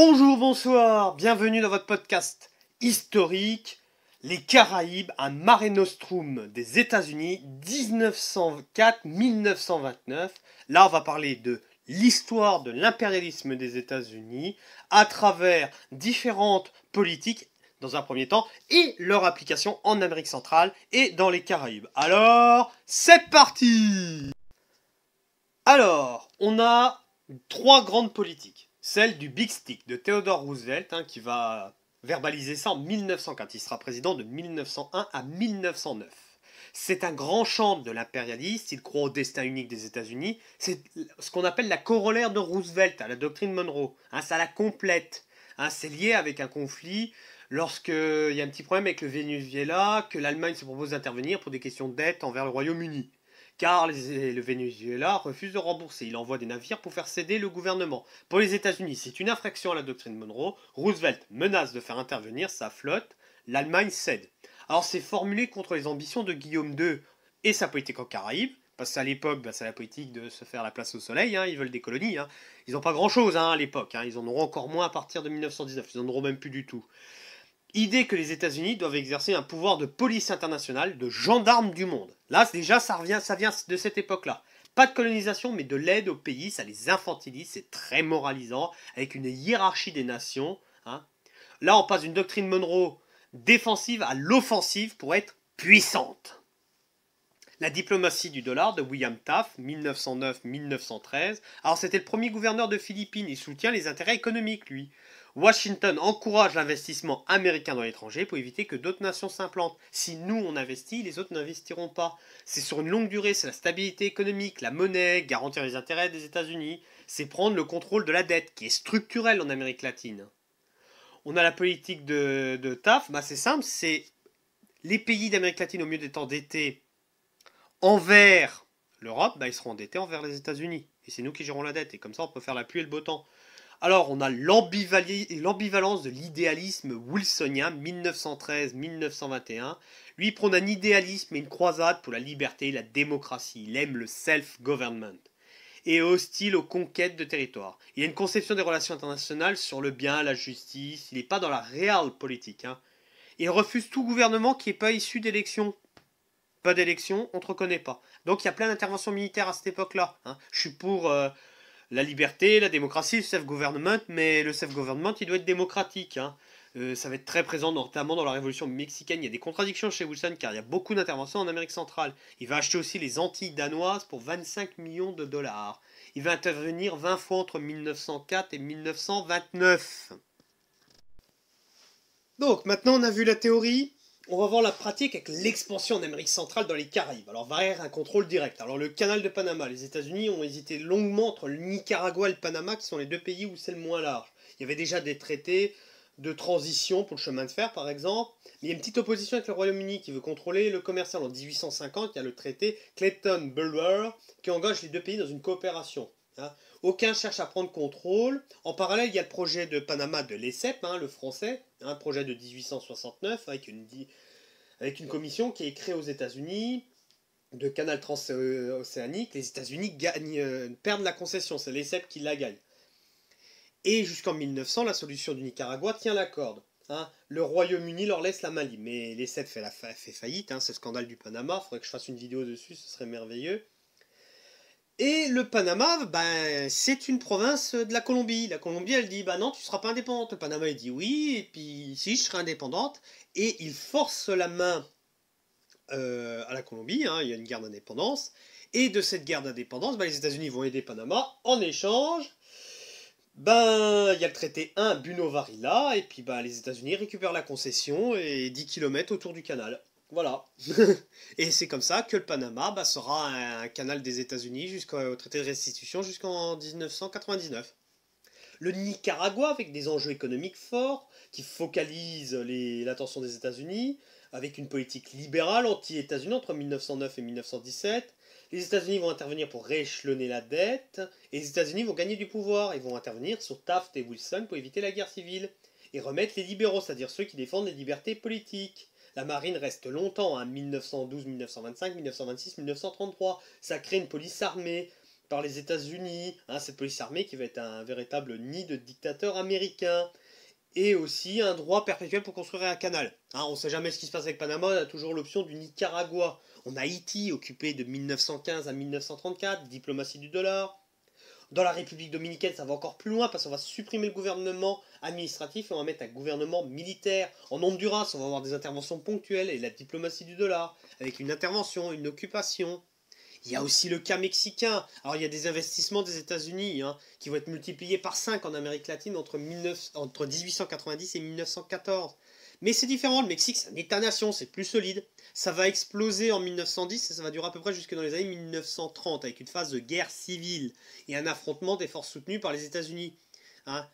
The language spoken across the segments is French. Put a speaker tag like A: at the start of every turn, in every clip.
A: Bonjour, bonsoir, bienvenue dans votre podcast historique Les Caraïbes, un Mare Nostrum des États-Unis 1904-1929. Là, on va parler de l'histoire de l'impérialisme des États-Unis à travers différentes politiques dans un premier temps et leur application en Amérique centrale et dans les Caraïbes. Alors, c'est parti Alors, on a trois grandes politiques celle du Big Stick de Theodore Roosevelt, hein, qui va verbaliser ça en 1904. Il sera président de 1901 à 1909. C'est un grand champ de l'impérialiste, il croit au destin unique des États-Unis. C'est ce qu'on appelle la corollaire de Roosevelt à la doctrine Monroe. Hein. ça la complète. Hein. c'est lié avec un conflit lorsqu'il euh, y a un petit problème avec le Venezuela, que l'Allemagne se propose d'intervenir pour des questions de dette envers le Royaume-Uni car le Venezuela refuse de rembourser. Il envoie des navires pour faire céder le gouvernement. Pour les États-Unis, c'est une infraction à la doctrine de Monroe. Roosevelt menace de faire intervenir sa flotte. L'Allemagne cède. Alors c'est formulé contre les ambitions de Guillaume II et sa politique en Caraïbes. Parce qu'à l'époque, bah, c'est la politique de se faire la place au soleil, hein. ils veulent des colonies. Hein. Ils n'ont pas grand-chose hein, à l'époque, ils en auront encore moins à partir de 1919, ils n'en auront même plus du tout. Idée que les États-Unis doivent exercer un pouvoir de police internationale, de gendarme du monde. Là, déjà, ça, revient, ça vient de cette époque-là. Pas de colonisation, mais de l'aide aux pays, ça les infantilise, c'est très moralisant, avec une hiérarchie des nations. Hein. Là, on passe d'une doctrine Monroe défensive à l'offensive pour être puissante. La diplomatie du dollar de William Taft, 1909-1913. Alors c'était le premier gouverneur de Philippines, il soutient les intérêts économiques, lui. Washington encourage l'investissement américain dans l'étranger pour éviter que d'autres nations s'implantent. Si nous on investit, les autres n'investiront pas. C'est sur une longue durée, c'est la stabilité économique, la monnaie, garantir les intérêts des États-Unis, c'est prendre le contrôle de la dette qui est structurelle en Amérique latine. On a la politique de, TAF, bah, c'est simple, c'est les pays d'Amérique latine au mieux d'être endettés envers l'Europe, bah, ils seront endettés envers les États-Unis. Et c'est nous qui gérons la dette. Et comme ça, on peut faire la pluie et le beau temps. Alors on a l'ambivalence de l'idéalisme wilsonien 1913-1921. Lui prône un idéalisme et une croisade pour la liberté et la démocratie. Il aime le self-government et hostile aux conquêtes de territoire. Il a une conception des relations internationales sur le bien, la justice. Il n'est pas dans la réelle politique. Il hein. refuse tout gouvernement qui n'est pas issu d'élections. Pas d'élections, on ne te reconnaît pas. Donc il y a plein d'interventions militaires à cette époque-là. Hein. Je suis pour euh, la liberté, la démocratie, le self-government, mais le self-government, il doit être démocratique. Hein. Euh, ça va être très présent, notamment dans la révolution mexicaine. Il y a des contradictions chez Wilson, car il y a beaucoup d'interventions en Amérique centrale. Il va acheter aussi les Antilles danoises pour 25 millions de dollars. Il va intervenir 20 fois entre 1904 et 1929. Donc, maintenant on a vu la théorie, on va voir la pratique avec l'expansion en Amérique centrale dans les Caraïbes. Alors vers un contrôle direct. Alors le canal de Panama, les États-Unis ont hésité longuement entre le Nicaragua et le Panama, qui sont les deux pays où c'est le moins large. Il y avait déjà des traités de transition pour le chemin de fer, par exemple. il y a une petite opposition avec le Royaume-Uni qui veut contrôler le commercial. En 1850, il y a le traité Clayton-Bulwer qui engage les deux pays dans une coopération. Hein. Aucun cherche à prendre contrôle. En parallèle, il y a le projet de Panama de l'ESEP, hein, le français, un hein, projet de 1869 avec une, avec une commission qui est créée aux États-Unis de canal transocéanique. Les États-Unis gagnent, euh, perdent la concession, c'est l'ESEP qui la gagne. Et jusqu'en 1900, la solution du Nicaragua tient la corde. le Royaume-Uni leur laisse la Mali. Mais l'ESEP fait, la fait faillite, hein, c'est le scandale du Panama. Il faudrait que je fasse une vidéo dessus, ce serait merveilleux. Et le Panama, ben, c'est une province de la Colombie. La Colombie, elle dit, ben non, tu ne seras pas indépendante. Le Panama, il dit oui, et puis si, je serai indépendante. Et il force la main euh, à la Colombie, hein, il y a une guerre d'indépendance. Et de cette guerre d'indépendance, ben, les États-Unis vont aider Panama en échange. Ben, il y a le traité 1 Buno Varilla, et puis ben, les États-Unis récupèrent la concession et 10 km autour du canal. Voilà. et c'est comme ça que le Panama bah, sera un canal des États-Unis jusqu'au traité de restitution jusqu'en 1999. Le Nicaragua, avec des enjeux économiques forts, qui focalisent l'attention des États-Unis, avec une politique libérale anti-États-Unis entre 1909 et 1917. Les États-Unis vont intervenir pour rééchelonner la dette, et les États-Unis vont gagner du pouvoir. Ils vont intervenir sur Taft et Wilson pour éviter la guerre civile, et remettre les libéraux, c'est-à-dire ceux qui défendent les libertés politiques la marine reste longtemps, 1912, 1925, 1926, 1933. Ça crée une police armée par les États-Unis, hein, cette police armée qui va être un véritable nid de dictateurs américains. Et aussi un droit perpétuel pour construire un canal. Hein. on ne sait jamais ce qui se passe avec Panama, on a toujours l'option du Nicaragua. On a Haïti, occupé de 1915 à 1934, diplomatie du dollar. Dans la République dominicaine, ça va encore plus loin parce qu'on va supprimer le gouvernement administratif et on va mettre un gouvernement militaire. En Honduras, on va avoir des interventions ponctuelles et la diplomatie du dollar, avec une intervention, une occupation. Il y a aussi le cas mexicain. Alors il y a des investissements des États-Unis hein, qui vont être multipliés par 5 en Amérique latine entre, 1890 et 1914. Mais c'est différent, le Mexique c'est un État-nation, c'est plus solide. Ça va exploser en 1910 et ça va durer à peu près jusque dans les années 1930 avec une phase de guerre civile et un affrontement des forces soutenues par les États-Unis. Hein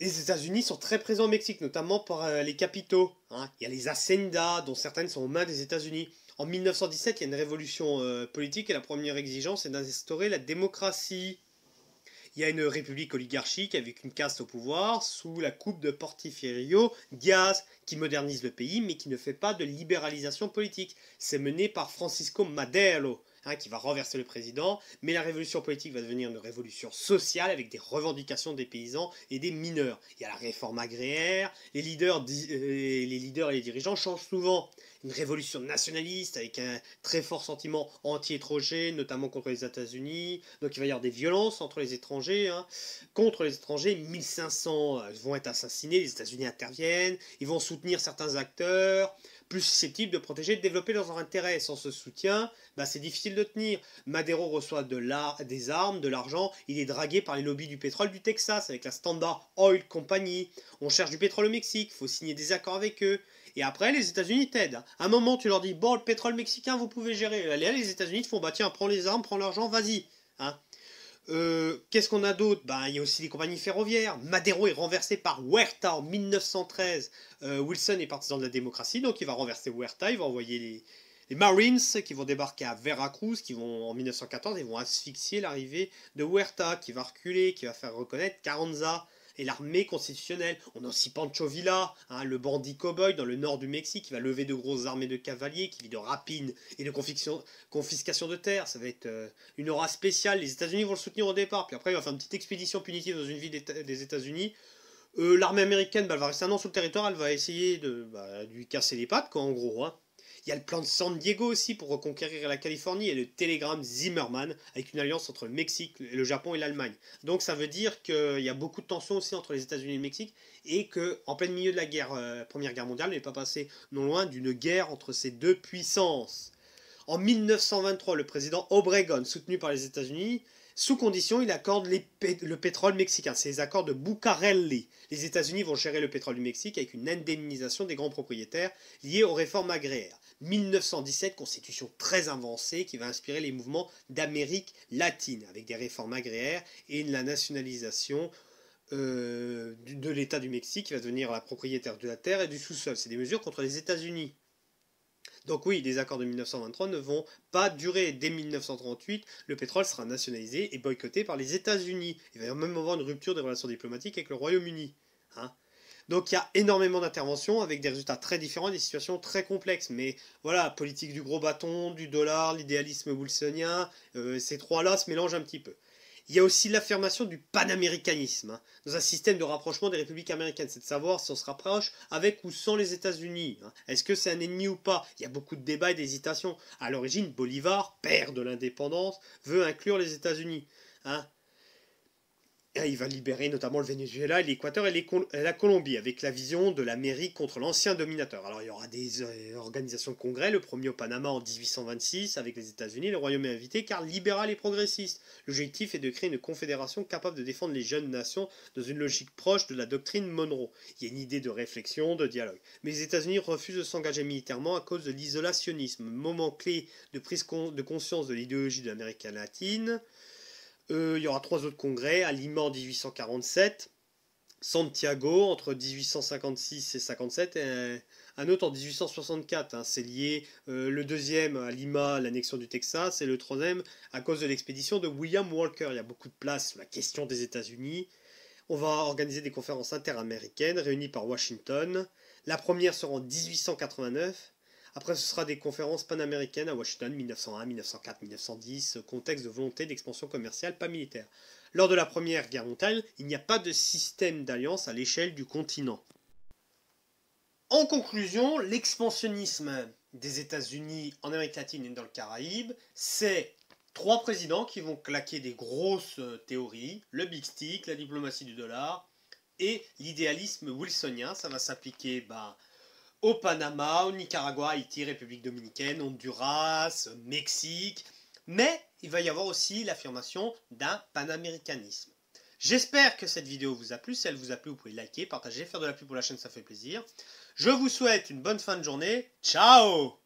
A: les États-Unis sont très présents au Mexique, notamment par euh, les capitaux. Hein. Il y a les haciendas, dont certaines sont aux mains des États-Unis. En 1917, il y a une révolution euh, politique et la première exigence est d'instaurer la démocratie. Il y a une république oligarchique avec une caste au pouvoir sous la coupe de Portifirio, Diaz qui modernise le pays mais qui ne fait pas de libéralisation politique. C'est mené par Francisco Madero, Hein, qui va renverser le président, mais la révolution politique va devenir une révolution sociale avec des revendications des paysans et des mineurs. Il y a la réforme agraire, les leaders euh, et les dirigeants changent souvent, une révolution nationaliste avec un très fort sentiment anti-étranger, notamment contre les États-Unis. Donc il va y avoir des violences entre les étrangers. Hein. Contre les étrangers, 1500 euh, vont être assassinés, les États-Unis interviennent, ils vont soutenir certains acteurs plus susceptibles de protéger et de développer leurs intérêts. Sans ce soutien, bah, c'est difficile de tenir. Madero reçoit des armes, de l'argent, il est dragué par les lobbies du pétrole du Texas avec la Standard Oil Company. On cherche du pétrole au Mexique, il faut signer des accords avec eux. Et après, les États-Unis t'aident. À un moment, tu leur dis, bon, le pétrole mexicain, vous pouvez gérer. les États-Unis te font, bah tiens, prends les armes, prends l'argent, vas-y. Hein. Euh, qu'est-ce qu'on a d'autre bah, Il y a aussi les compagnies ferroviaires. Madero est renversé par Huerta en 1913. Euh, Wilson est partisan de la démocratie, donc il va renverser Huerta, il va envoyer les, Marines qui vont débarquer à Veracruz, qui vont en 1914, ils vont asphyxier l'arrivée de Huerta, qui va reculer, qui va faire reconnaître Carranza et l'armée constitutionnelle. On a aussi Pancho Villa, hein, le bandit cow-boy dans le nord du Mexique, qui va lever de grosses armées de cavaliers, qui vit de rapines et de confiscation de terres. Ça va être euh, une aura spéciale. Les États-Unis vont le soutenir au départ, puis après il va faire une petite expédition punitive dans une ville des États-Unis. Euh, l'armée américaine, bah, elle va rester un an sur le territoire, elle va essayer de, bah, lui casser les pattes, quoi, en gros. Hein. Il y a le plan de San Diego aussi pour reconquérir la Californie et le télégramme Zimmerman avec une alliance entre le Mexique, le Japon et l'Allemagne. Donc ça veut dire qu'il y a beaucoup de tensions aussi entre les États-Unis et le Mexique et qu'en plein milieu de la guerre, euh, Première Guerre mondiale, n'est pas passé non loin d'une guerre entre ces deux puissances. En 1923, le président Obregon, soutenu par les États-Unis, sous condition, il accorde le pétrole mexicain. C'est les accords de Bucarelli. Les États-Unis vont gérer le pétrole du Mexique avec une indemnisation des grands propriétaires liés aux réformes agraires. 1917, constitution très avancée qui va inspirer les mouvements d'Amérique latine, avec des réformes agraires et la nationalisation euh, de l'État du Mexique qui va devenir la propriétaire de la terre et du sous-sol. C'est des mesures contre les États-Unis. Donc oui, les accords de 1923 ne vont pas durer. Dès 1938, le pétrole sera nationalisé et boycotté par les États-Unis. Il va y avoir même avoir une rupture des relations diplomatiques avec le Royaume-Uni. Hein. Donc il y a énormément d'interventions avec des résultats très différents, des situations très complexes. Mais voilà, politique du gros bâton, du dollar, l'idéalisme wilsonien, euh, ces trois-là se mélangent un petit peu. Il y a aussi l'affirmation du panaméricanisme hein, dans un système de rapprochement des républiques américaines. C'est de savoir si on se rapproche avec ou sans les États-Unis. Hein. Est-ce que c'est un ennemi ou pas Il y a beaucoup de débats et d'hésitations. À l'origine, Bolivar, père de l'indépendance, veut inclure les États-Unis. Hein il va libérer notamment le Venezuela, l'Équateur et, la Colombie, avec la vision de l'Amérique contre l'ancien dominateur. Alors il y aura des euh, organisations de congrès, le premier au Panama en 1826, avec les États-Unis, le Royaume est invité, car libéral et progressiste. L'objectif est de créer une confédération capable de défendre les jeunes nations dans une logique proche de la doctrine Monroe. Il y a une idée de réflexion, de dialogue. Mais les États-Unis refusent de s'engager militairement à cause de l'isolationnisme, moment clé de prise de conscience de l'idéologie de l'Amérique latine. Euh, il y aura trois autres congrès, à Lima en 1847, Santiago entre 1856 et 57, et un, autre en 1864. Hein. c'est lié euh, le deuxième à Lima, l'annexion du Texas, et le troisième à cause de l'expédition de William Walker. Il y a beaucoup de place sur la question des États-Unis. On va organiser des conférences interaméricaines réunies par Washington. La première sera en 1889 après, ce sera des conférences panaméricaines à Washington 1901, 1904, 1910, contexte de volonté d'expansion commerciale pas militaire. Lors de la Première Guerre mondiale, il n'y a pas de système d'alliance à l'échelle du continent. En conclusion, l'expansionnisme des États-Unis en Amérique latine et dans le Caraïbe, c'est trois présidents qui vont claquer des grosses euh, théories, le Big Stick, la diplomatie du dollar et l'idéalisme wilsonien. Ça va s'appliquer ben, au Panama, au Nicaragua, Haïti, République dominicaine, Honduras, Mexique. Mais il va y avoir aussi l'affirmation d'un panaméricanisme. J'espère que cette vidéo vous a plu. Si elle vous a plu, vous pouvez liker, partager, faire de la pub pour la chaîne, ça fait plaisir. Je vous souhaite une bonne fin de journée. Ciao